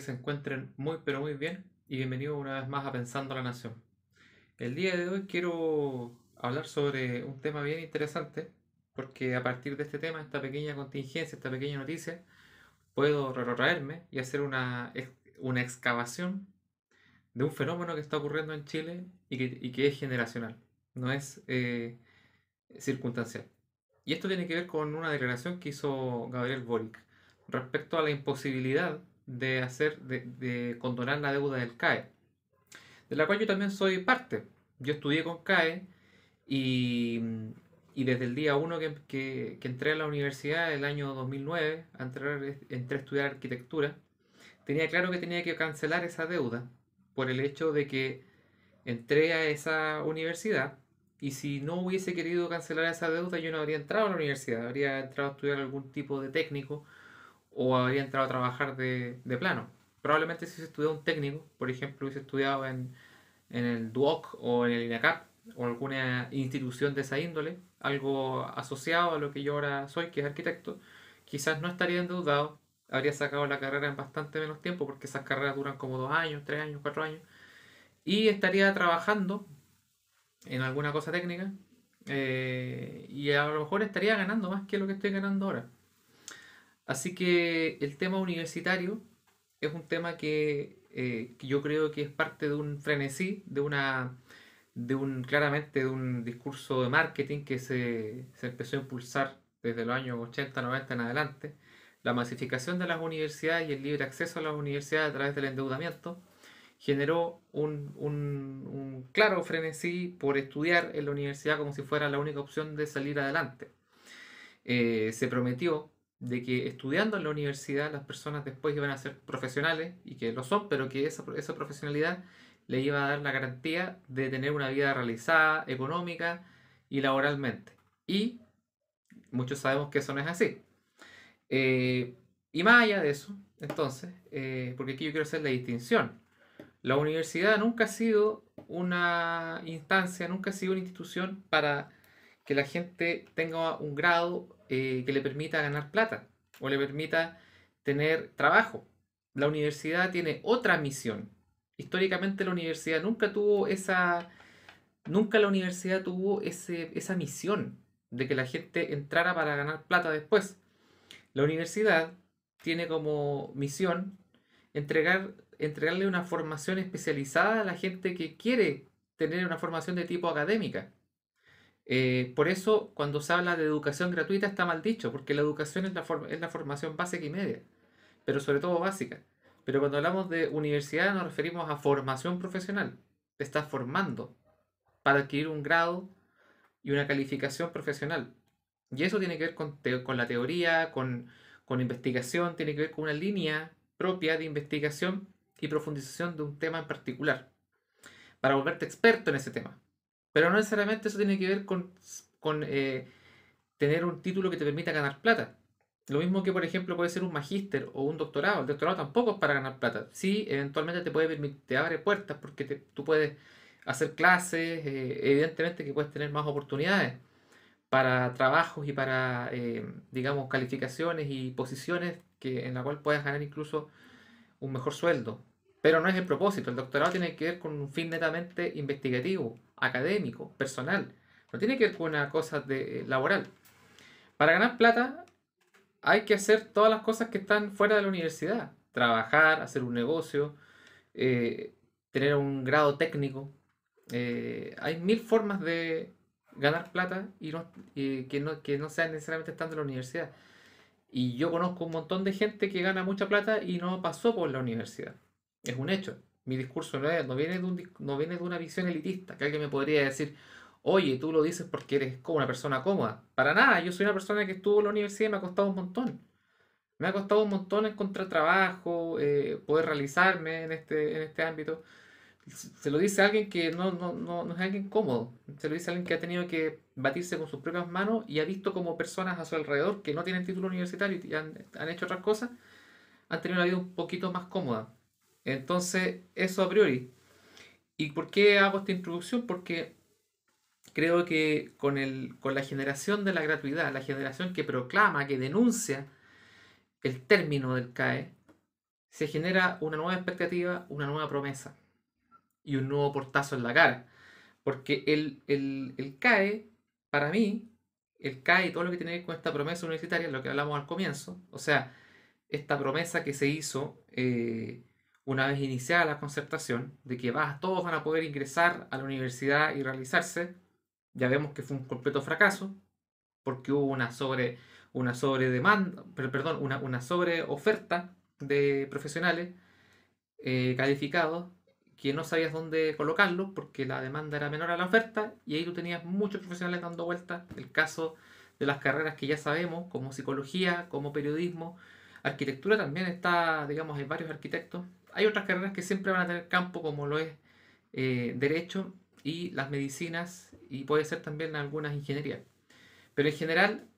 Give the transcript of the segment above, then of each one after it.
se encuentren muy pero muy bien y bienvenidos una vez más a Pensando la Nación. El día de hoy quiero hablar sobre un tema bien interesante porque a partir de este tema, esta pequeña contingencia, esta pequeña noticia, puedo retrotraerme y hacer una, una excavación de un fenómeno que está ocurriendo en Chile y que, y que es generacional, no es eh, circunstancial. Y esto tiene que ver con una declaración que hizo Gabriel Boric respecto a la imposibilidad de hacer, de, condonar la deuda del CAE, de la cual yo también soy parte. Yo estudié con CAE y, y desde el día 1 que, que, que, entré a la universidad, el año 2009, entré, entré a estudiar arquitectura, tenía claro que tenía que cancelar esa deuda por el hecho de que entré a esa universidad y si no hubiese querido cancelar esa deuda yo no habría entrado a la universidad, habría entrado a estudiar algún tipo de técnico o habría entrado a trabajar de, de plano. Probablemente si hubiese estudiado un técnico, por ejemplo, hubiese estudiado en, en el DUOC o en el INACAP o alguna institución de esa índole, algo asociado a lo que yo ahora soy, que es arquitecto, quizás no estaría endeudado, habría sacado la carrera en bastante menos tiempo, porque esas carreras duran como dos años, tres años, cuatro años, y estaría trabajando en alguna cosa técnica, eh, y a lo mejor estaría ganando más que lo que estoy ganando ahora. Así que el tema universitario es un tema eh, que, yo creo que es parte de un frenesí, de una de un claramente de un discurso de marketing que se, empezó a impulsar desde los años 80, 90 en adelante, la masificación de las universidades y el libre acceso a las universidades a través del endeudamiento generó un, claro frenesí por estudiar en la universidad como si fuera la única opción de salir adelante. Eh, se prometió de que estudiando en la universidad las personas después iban a ser profesionales, y que lo son, pero que esa, esa profesionalidad le iba a dar la garantía de tener una vida realizada, económica y laboralmente. Y muchos sabemos que eso no es así. Eh, y más allá de eso, entonces, eh, porque aquí yo quiero hacer la distinción, la universidad nunca ha sido una instancia, nunca ha sido una institución para que la gente tenga un grado eh, que le permita ganar plata o le permita tener trabajo. La universidad tiene otra misión. Históricamente la universidad nunca tuvo esa, nunca la universidad tuvo esa misión de que la gente entrara para ganar plata después. La universidad tiene como misión entregar, entregarle una formación especializada a la gente que quiere tener una formación de tipo académica. Eh, por eso, cuando se habla de educación gratuita está mal dicho, porque la educación es la, formación básica y media, pero sobre todo básica. Pero cuando hablamos de universidad nos referimos a formación profesional. Te estás formando para adquirir un grado y una calificación profesional. Y eso tiene que ver con, la teoría, con investigación, tiene que ver con una línea propia de investigación y profundización de un tema en particular, para volverte experto en ese tema. Pero no necesariamente eso tiene que ver con, eh, tener un título que te permita ganar plata. Lo mismo que, por ejemplo, puede ser un magíster o un doctorado. El doctorado tampoco es para ganar plata. Sí, eventualmente te puede permitir, abre puertas porque tú puedes hacer clases, eh, evidentemente que puedes tener más oportunidades para trabajos y para, eh, digamos, calificaciones y posiciones que, en la cual puedas ganar incluso un mejor sueldo. Pero no es el propósito. El doctorado tiene que ver con un fin netamente investigativo académico, personal. No tiene que ver con una cosa de, eh, laboral. Para ganar plata hay que hacer todas las cosas que están fuera de la universidad. Trabajar, hacer un negocio, eh, tener un grado técnico. Eh, hay mil formas de ganar plata y, que, no, que no sea necesariamente estando en la universidad. Y yo conozco un montón de gente que gana mucha plata y no pasó por la universidad. Es un hecho mi discurso no, viene de no una visión elitista, que alguien me podría decir, oye, tú lo dices porque eres como una persona cómoda. Para nada, yo soy una persona que estuvo en la universidad y me ha costado un montón. Me ha costado un montón encontrar trabajo, eh, poder realizarme en este, este ámbito. Se lo dice alguien que no, es alguien cómodo. Se lo dice alguien que ha tenido que batirse con sus propias manos y ha visto como personas a su alrededor que no tienen título universitario y han, han hecho otras cosas, han tenido una vida un poquito más cómoda. Entonces, eso a priori. ¿Y por qué hago esta introducción? Porque creo que con, con la generación de la gratuidad, la generación que proclama, que denuncia el término del CAE, se genera una nueva expectativa, una nueva promesa y un nuevo portazo en la cara. Porque el, CAE, para mí, el CAE y todo lo que tiene que ver con esta promesa universitaria, lo que hablamos al comienzo, o sea, esta promesa que se hizo eh, una vez iniciada la concertación, de que todos van a poder ingresar a la universidad y realizarse, ya vemos que fue un completo fracaso, porque hubo una sobre, una sobre demanda, perdón, una, sobre oferta de profesionales eh, calificados que no sabías dónde colocarlo, porque la demanda era menor a la oferta y ahí tú tenías muchos profesionales dando vueltas. El caso de las carreras que ya sabemos, como psicología, como periodismo, arquitectura también está, digamos, hay varios arquitectos hay otras carreras que siempre van a tener campo, como lo es eh, derecho y las medicinas, y puede ser también algunas ingenierías. Pero en general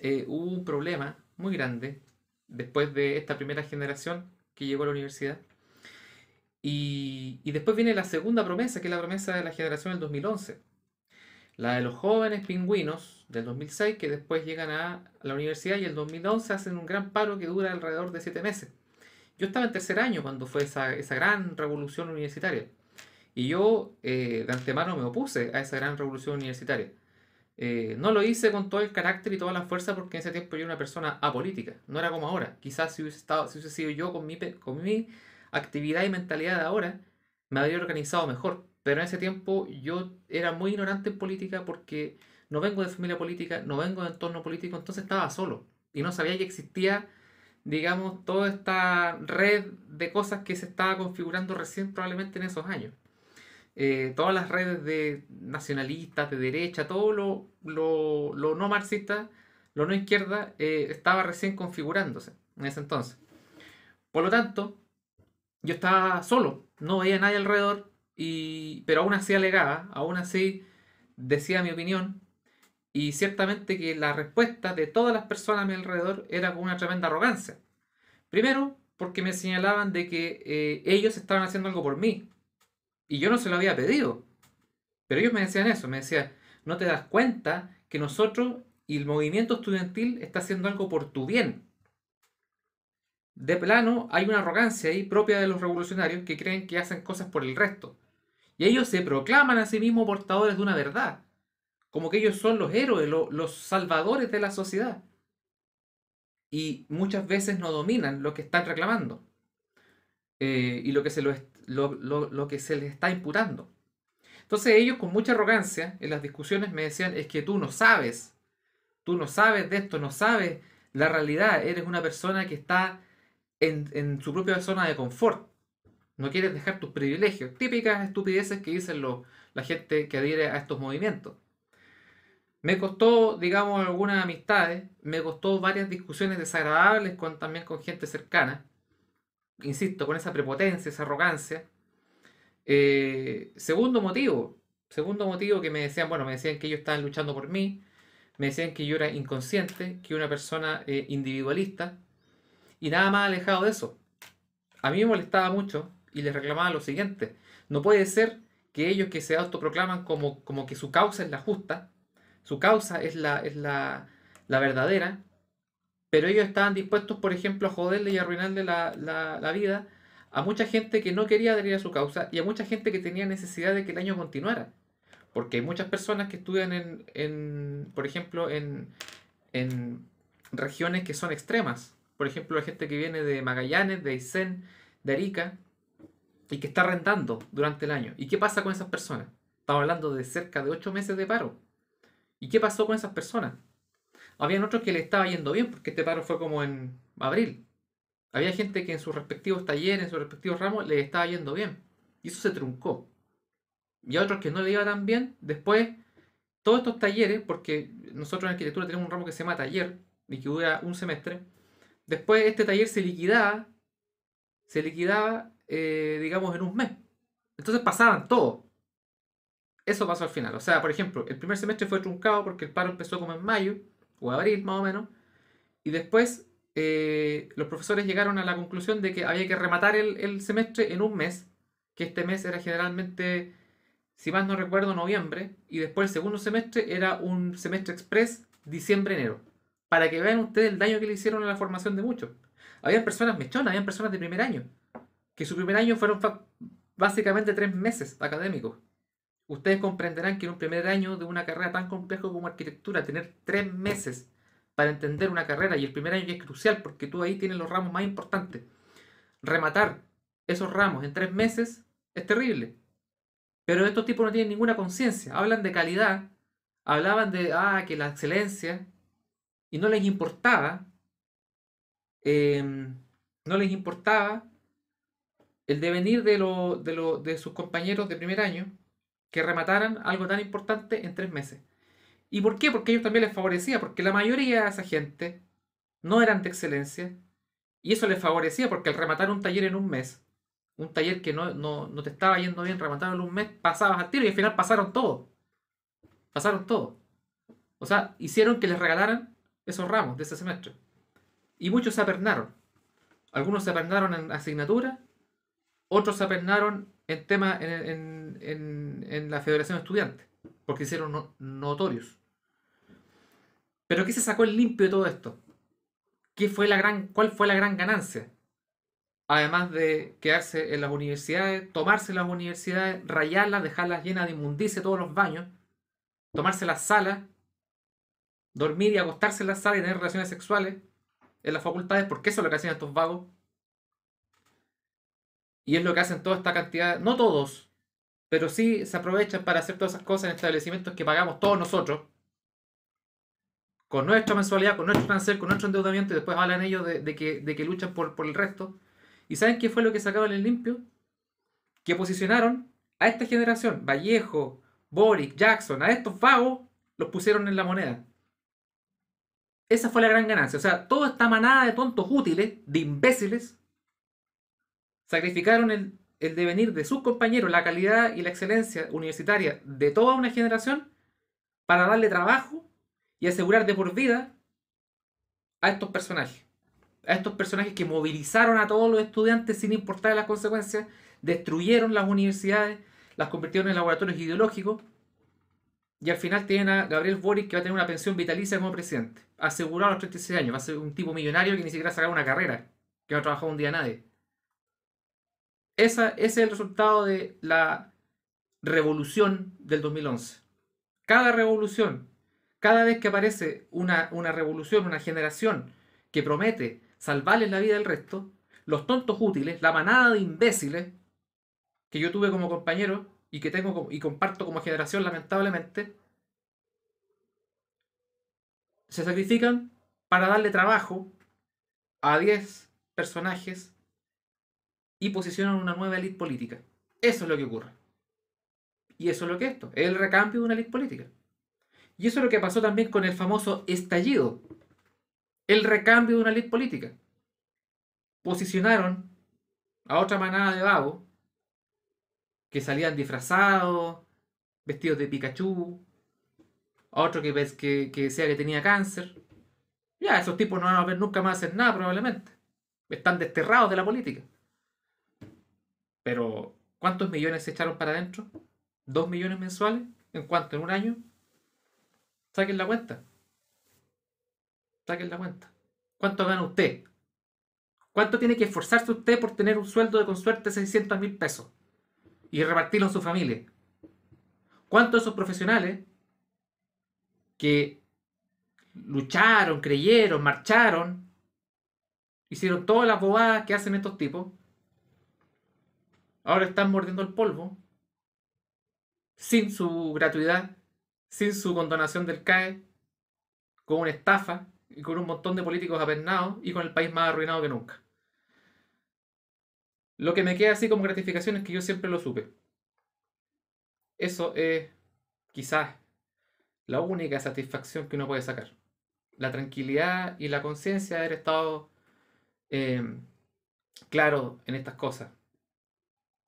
eh, hubo un problema muy grande después de esta primera generación que llegó a la universidad. Y, después viene la segunda promesa, que es la promesa de la generación del 2011. La de los jóvenes pingüinos del 2006 que después llegan a la universidad y el 2011 hacen un gran paro que dura alrededor de siete meses. Yo estaba en tercer año cuando fue esa, esa gran revolución universitaria. Y yo eh, de antemano me opuse a esa gran revolución universitaria. Eh, no lo hice con todo el carácter y toda la fuerza porque en ese tiempo yo era una persona apolítica, no era como ahora. Quizás si hubiese, estado, si hubiese sido yo con mi, con mi actividad y mentalidad de ahora, me habría organizado mejor. Pero en ese tiempo yo era muy ignorante en política porque no vengo de familia política, no vengo de entorno político, entonces estaba solo y no sabía que existía digamos, toda esta red de cosas que se estaba configurando recién probablemente en esos años. Eh, todas las redes de nacionalistas, de derecha, todo lo, no marxista, lo no izquierda, eh, estaba recién configurándose en ese entonces. Por lo tanto, yo estaba solo, no veía a nadie alrededor, pero aún así alegaba, aún así decía mi opinión, y ciertamente que la respuesta de todas las personas a mi alrededor era con una tremenda arrogancia. Primero, porque me señalaban de que eh, ellos estaban haciendo algo por mí. Y yo no se lo había pedido. Pero ellos me decían eso, me decían, no te das cuenta que nosotros y el movimiento estudiantil está haciendo algo por tu bien. De plano, hay una arrogancia ahí propia de los revolucionarios que creen que hacen cosas por el resto. Y ellos se proclaman a sí mismos portadores de una verdad como que ellos son los héroes, los salvadores de la sociedad. Y muchas veces no dominan lo que están reclamando eh, y lo que, se lo, que se les está imputando. Entonces ellos con mucha arrogancia en las discusiones me decían, es que tú no sabes, tú no sabes de esto, no sabes la realidad, eres una persona que está en, su propia zona de confort, no quieres dejar tus privilegios, típicas estupideces que dicen la gente que adhiere a estos movimientos. Me costó, digamos, algunas amistades, me costó varias discusiones desagradables con, también con gente cercana, insisto, con esa prepotencia, esa arrogancia. Eh, segundo motivo, segundo motivo que me decían, bueno, me decían que ellos estaban luchando por mí, me decían que yo era inconsciente, que una persona eh, individualista, y nada más alejado de eso. A mí me molestaba mucho y les reclamaba lo siguiente, no puede ser que ellos que se autoproclaman como, como que su causa es la justa, su causa es la, es la, verdadera, pero ellos estaban dispuestos, por ejemplo, a joderle y arruinarle la, la, vida a mucha gente que no quería adherir a su causa y a mucha gente que tenía necesidad de que el año continuara. Porque hay muchas personas que estudian, en, por ejemplo, en, regiones que son extremas. Por ejemplo, la gente que viene de Magallanes, de Aysén, de Arica, y que está rentando durante el año. ¿Y qué pasa con esas personas? Estamos hablando de cerca de ocho meses de paro. ¿Y qué pasó con esas personas? Habían otros que le estaba yendo bien, porque este paro fue como en abril. Había gente que en sus respectivos talleres, en sus respectivos ramos, le estaba yendo bien. Y eso se truncó. Y a otros que no le iba tan bien, después, todos estos talleres, porque nosotros en arquitectura tenemos un ramo que se llama taller, y que dura un semestre, después este taller se liquidaba, se liquidaba, eh, digamos, en un mes. Entonces pasaban todos. Eso pasó al final. O sea, por ejemplo, el primer semestre fue truncado porque el paro empezó como en mayo o abril más o menos. Y después eh, los profesores llegaron a la conclusión de que había que rematar el, semestre en un mes, que este mes era generalmente, si más no recuerdo, noviembre, y después el segundo semestre era un semestre express, diciembre-enero, para que vean ustedes el daño que le hicieron a la formación de muchos. Había personas mechonas, había personas de primer año, que su primer año fueron básicamente tres meses académicos. Ustedes comprenderán que en un primer año de una carrera tan compleja como arquitectura, tener tres meses para entender una carrera, y el primer año ya es crucial porque tú ahí tienes los ramos más importantes, rematar esos ramos en tres meses es terrible. Pero estos tipos no tienen ninguna conciencia, hablan de calidad, hablaban de, ah, que la excelencia, y no les importaba, em, no les importaba el devenir de, de, de sus compañeros de primer año, que remataran algo tan importante en tres meses. ¿Y por qué? Porque ellos también les favorecía, porque la mayoría de esa gente no eran de excelencia, y eso les favorecía porque al rematar un taller en un mes, un taller que no, te estaba yendo bien, rematarlo en un mes, pasabas al tiro y al final pasaron todo. Pasaron todo. O sea, hicieron que les regalaran esos ramos de ese semestre. Y muchos se apernaron. Algunos se apernaron en asignatura, otros se apernaron en tema en, la Federación de Estudiantes, porque hicieron notorios. Pero ¿qué se sacó el limpio de todo esto? fue la gran, ¿Cuál fue la gran ganancia? Además de quedarse en las universidades, tomarse las universidades, rayarlas, dejarlas llenas de inmundicia todos los baños, tomarse las salas, dormir y acostarse en las salas y tener relaciones sexuales en las facultades, porque eso es lo que hacían estos vagos. Y es lo que hacen toda esta cantidad, no todos, pero sí se aprovechan para hacer todas esas cosas en establecimientos que pagamos todos nosotros, con nuestra mensualidad, con nuestro transfer, con nuestro endeudamiento, y después hablan ellos de, que, luchan por, el resto. ¿Y saben qué fue lo que sacaron en limpio? Que posicionaron a esta generación, Vallejo, Boric, Jackson, a estos vagos, los pusieron en la moneda. Esa fue la gran ganancia. O sea, toda esta manada de tontos útiles, de imbéciles, Sacrificaron el, devenir de sus compañeros, la calidad y la excelencia universitaria de toda una generación para darle trabajo y asegurar de por vida a estos personajes. A estos personajes que movilizaron a todos los estudiantes sin importar las consecuencias, destruyeron las universidades, las convirtieron en laboratorios ideológicos y al final tienen a Gabriel Boric que va a tener una pensión vitalicia como presidente, asegurado a los 36 años, va a ser un tipo millonario que ni siquiera sacado una carrera, que no ha trabajado un día nadie. Esa, ese es el resultado de la revolución del 2011. Cada revolución, cada vez que aparece una, revolución, una generación que promete salvarles la vida del resto, los tontos útiles, la manada de imbéciles que yo tuve como compañero y que tengo y comparto como generación lamentablemente, se sacrifican para darle trabajo a 10 personajes y posicionan una nueva élite política. Eso es lo que ocurre. Y eso es lo que es esto, el recambio de una élite política. Y eso es lo que pasó también con el famoso estallido, el recambio de una élite política. Posicionaron a otra manada de vagos que salían disfrazados, vestidos de Pikachu, a otro que, que, que decía que tenía cáncer. Ya, esos tipos no van a ver nunca más hacer nada probablemente. Están desterrados de la política. Pero, ¿cuántos millones se echaron para adentro? ¿Dos millones mensuales? ¿En cuánto? ¿En un año? Saquen la cuenta. Saquen la cuenta. ¿Cuánto gana usted? ¿Cuánto tiene que esforzarse usted por tener un sueldo de con suerte 600 mil pesos? Y repartirlo en su familia. ¿Cuántos de esos profesionales que lucharon, creyeron, marcharon, hicieron todas las bobadas que hacen estos tipos, Ahora están mordiendo el polvo sin su gratuidad, sin su condonación del CAE, con una estafa y con un montón de políticos apernados y con el país más arruinado que nunca. Lo que me queda así como gratificación es que yo siempre lo supe. Eso es quizás la única satisfacción que uno puede sacar. La tranquilidad y la conciencia de haber estado eh, claro en estas cosas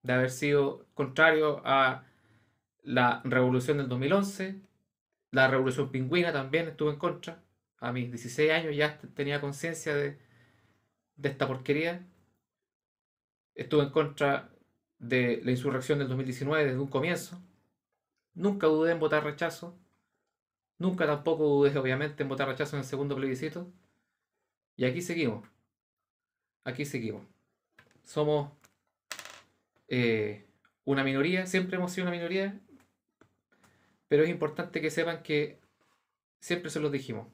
de haber sido contrario a la revolución del 2011, la revolución pingüina también estuvo en contra. A mis 16 años ya tenía conciencia de, esta porquería. Estuve en contra de la insurrección del 2019 desde un comienzo. Nunca dudé en votar rechazo. Nunca tampoco dudé, obviamente, en votar rechazo en el segundo plebiscito. Y aquí seguimos. Aquí seguimos. Somos eh, una minoría, siempre hemos sido una minoría, pero es importante que sepan que siempre se los dijimos.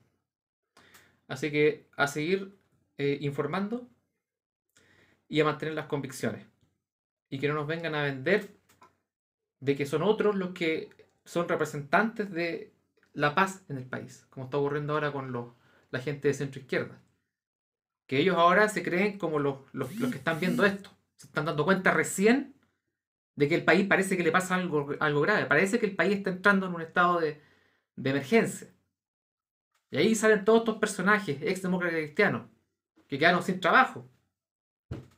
Así que a seguir eh, informando y a mantener las convicciones. Y que no nos vengan a vender de que son otros los que son representantes de la paz en el país, como está ocurriendo ahora con los, la gente de centro izquierda. Que ellos ahora se creen como los que están viendo esto se están dando cuenta recién de que el país parece que le pasa algo, algo grave, parece que el país está entrando en un estado de, emergencia. Y ahí salen todos estos personajes, ex cristianos, que quedaron sin trabajo.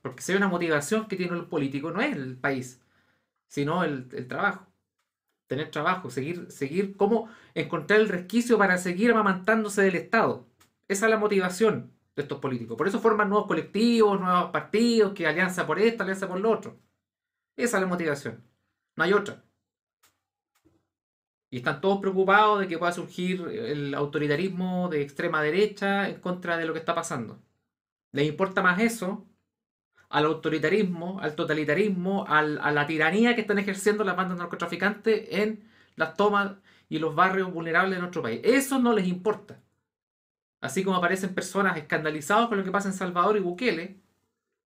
Porque si hay una motivación que tiene el político, no es el país, sino el, trabajo. Tener trabajo, seguir, seguir cómo encontrar el resquicio para seguir amamantándose del Estado. Esa es la motivación estos políticos. Por eso forman nuevos colectivos, nuevos partidos, que alianza por esto alianza por lo otro. Esa es la motivación. No hay otra. Y están todos preocupados de que pueda surgir el autoritarismo de extrema derecha en contra de lo que está pasando. Les importa más eso al autoritarismo, al totalitarismo, a la tiranía que están ejerciendo las bandas narcotraficantes en las tomas y los barrios vulnerables de nuestro país. Eso no les importa. Así como aparecen personas escandalizadas por lo que pasa en Salvador y Bukele,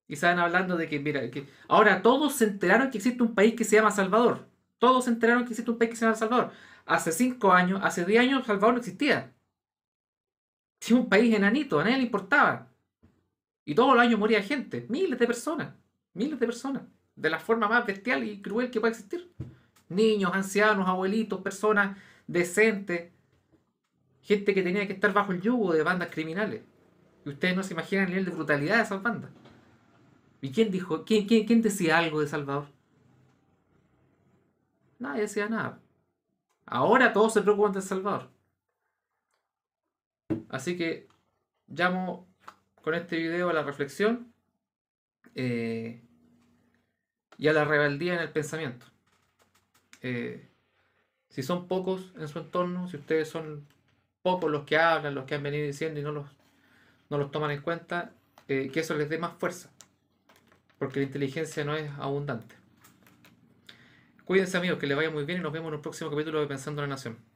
y saben hablando de que, mira, que ahora todos se enteraron que existe un país que se llama Salvador. Todos se enteraron que existe un país que se llama Salvador. Hace cinco años, hace diez años, Salvador no existía. Era un país enanito, a nadie le importaba. Y todos los años moría gente, miles de personas, miles de personas, de la forma más bestial y cruel que puede existir. Niños, ancianos, abuelitos, personas decentes, gente que tenía que estar bajo el yugo de bandas criminales. Y ustedes no se imaginan el nivel de brutalidad de esas bandas. ¿Y quién dijo? ¿Quién, quién, quién decía algo de Salvador? Nadie decía nada. Ahora todos se preocupan de Salvador. Así que llamo con este video a la reflexión eh, y a la rebeldía en el pensamiento. Eh, si son pocos en su entorno, si ustedes son pocos los que hablan, los que han venido diciendo y no los, no los toman en cuenta, eh, que eso les dé más fuerza, porque la inteligencia no es abundante. Cuídense amigos, que les vaya muy bien y nos vemos en un próximo capítulo de Pensando en la Nación.